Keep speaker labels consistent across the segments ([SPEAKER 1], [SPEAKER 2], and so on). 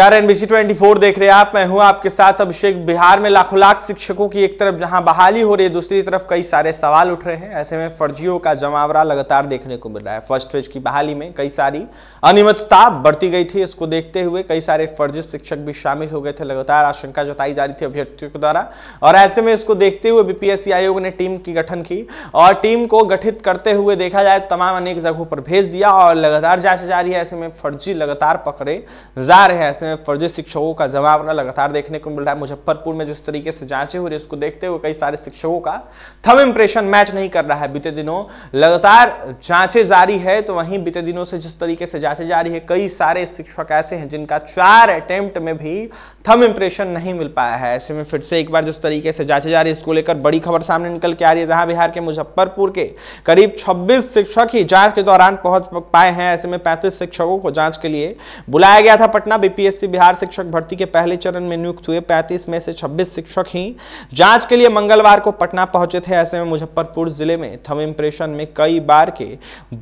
[SPEAKER 1] चार एनबीसी 24 देख रहे हैं आप मैं हूं आपके साथ अभिषेक बिहार में लाखों लाख शिक्षकों की एक तरफ जहां बहाली हो रही है दूसरी तरफ कई सारे सवाल उठ रहे हैं ऐसे में फर्जियों का जमावड़ा लगातार देखने को मिल रहा है फर्स्ट फेज की बहाली में कई सारी अनियमितता बढ़ती गई थी इसको देखते हुए कई सारे फर्जी शिक्षक भी शामिल हो गए थे लगातार आशंका जताई जा रही थी अभ्यर्थियों के द्वारा और ऐसे में इसको देखते हुए बीपीएससी आयोग ने टीम की गठन की और टीम को गठित करते हुए देखा जाए तमाम अनेक जगहों पर भेज दिया और लगातार जांच जारी है ऐसे में फर्जी लगातार पकड़े जा रहे हैं ऐसे फर्जी शिक्षकों का जवाब ना लगातार देखने को मिल रहा है मुजफ्फरपुर में जिस तरीके से जांचें हो रही है उसको देखते हुए कई सारे शिक्षकों का थम इम्प्रेशन मैच नहीं कर रहा है बीते दिनों लगातार जांचें जारी है तो वहीं बीते दिनों से जिस तरीके से जांचें जारी है कई सारे शिक्षक ऐसे हैं जिनका चार अटेम्प्ट में भी थम इम्प्रेशन नहीं मिल पाया है ऐसे में फिर से एक बार जिस तरीके से जांचें जा रही है इसको लेकर बड़ी खबर सामने निकल के आ रही है जहां बिहार के मुजफ्फरपुर के करीब छब्बीस शिक्षक ही जांच के दौरान पहुंच पाए हैं ऐसे में पैंतीस शिक्षकों को जांच के लिए बुलाया गया था पटना बीपीएस यूपीएससी बिहार शिक्षक भर्ती के पहले चरण में नियुक्त हुए 35 में से 26 शिक्षक ही जांच के लिए मंगलवार को पटना पहुंचे थे ऐसे में मुजफ्फरपुर जिले में थम इम्प्रेशन में कई बार के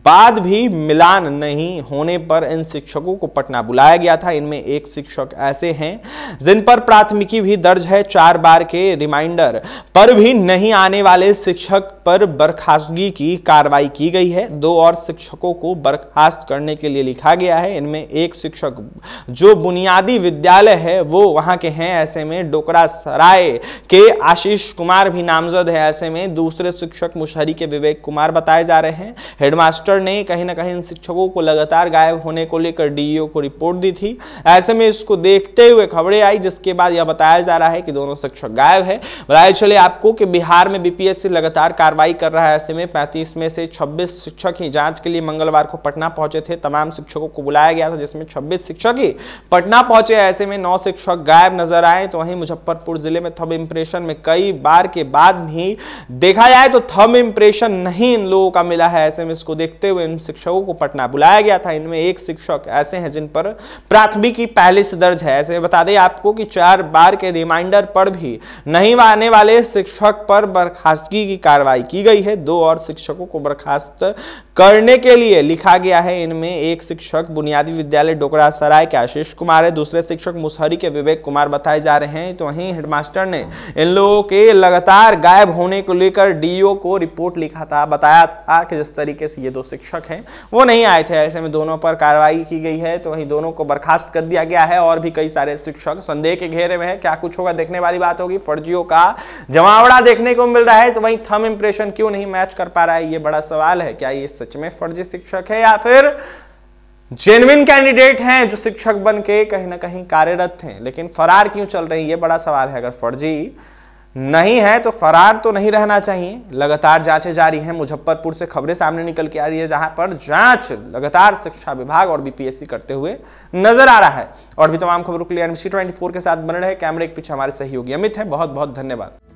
[SPEAKER 1] बाद भी मिलान नहीं होने पर इन शिक्षकों को पटना बुलाया गया था इनमें एक शिक्षक ऐसे हैं जिन पर प्राथमिकी भी दर्ज है चार बार के रिमाइंडर पर भी नहीं आने वाले शिक्षक पर बर्खास्तगी की कार्रवाई की गई है दो और शिक्षकों को बर्खास्त करने के लिए लिखा गया है इनमें एक शिक्षक जो बुनियादी बुनियादी विद्यालय है वो वहाँ के हैं ऐसे में डोकरा सराय के आशीष कुमार भी नामजद है ऐसे में दूसरे शिक्षक मुशहरी के विवेक कुमार बताए जा रहे हैं हेडमास्टर ने कहीं ना कहीं इन शिक्षकों को लगातार गायब होने को लेकर डी को रिपोर्ट दी थी ऐसे में इसको देखते हुए खबरें आई जिसके बाद यह बताया जा रहा है कि दोनों शिक्षक गायब है बताया चले आपको कि बिहार में बीपीएससी लगातार कार्रवाई कर रहा है ऐसे में पैंतीस में से छब्बीस शिक्षक ही जांच के लिए मंगलवार को पटना पहुंचे थे तमाम शिक्षकों को बुलाया गया था जिसमें छब्बीस शिक्षक ही पटना पटना पहुंचे ऐसे में नौ शिक्षक गायब नजर आए तो वहीं मुजफ्फरपुर जिले में थम इम्प्रेशन में कई बार के बाद भी देखा जाए तो थम इम्प्रेशन नहीं इन लोगों का मिला है ऐसे में इसको देखते हुए इन शिक्षकों को पटना बुलाया गया था इनमें एक शिक्षक ऐसे हैं जिन पर प्राथमिकी पहले से दर्ज है ऐसे बता दें आपको कि चार बार के रिमाइंडर पर भी नहीं आने वाले शिक्षक पर बर्खास्तगी की कार्रवाई की गई है दो और शिक्षकों को बर्खास्त करने के लिए लिखा गया है इनमें एक शिक्षक बुनियादी विद्यालय डोकरा सराय के आशीष कुमार हमारे दूसरे शिक्षक मुसहरी के विवेक कुमार बताए जा रहे हैं तो वहीं हेडमास्टर ने इन लोगों के लगातार गायब होने को लेकर डीओ को रिपोर्ट लिखा था बताया था कि जिस तरीके से ये दो शिक्षक हैं वो नहीं आए थे ऐसे में दोनों पर कार्रवाई की गई है तो वहीं दोनों को बर्खास्त कर दिया गया है और भी कई सारे शिक्षक संदेह के घेरे में है क्या कुछ होगा देखने वाली बात होगी फर्जियों का जमावड़ा देखने को मिल रहा है तो वहीं थम इंप्रेशन क्यों नहीं मैच कर पा रहा है ये बड़ा सवाल है क्या ये सच में फर्जी शिक्षक है या फिर जेनविन कैंडिडेट हैं जो शिक्षक बन के कहीं ना कहीं कार्यरत थे लेकिन फरार क्यों चल रही है बड़ा सवाल है अगर फर्जी नहीं है तो फरार तो नहीं रहना चाहिए लगातार जांचें जारी हैं मुजफ्फरपुर से खबरें सामने निकल के आ रही है जहां पर जांच लगातार शिक्षा विभाग और बीपीएससी करते हुए नजर आ रहा है और भी तमाम खबरों के लिए एमसी ट्वेंटी के साथ बने रहे कैमरे के पीछे हमारे सहयोगी अमित है बहुत बहुत धन्यवाद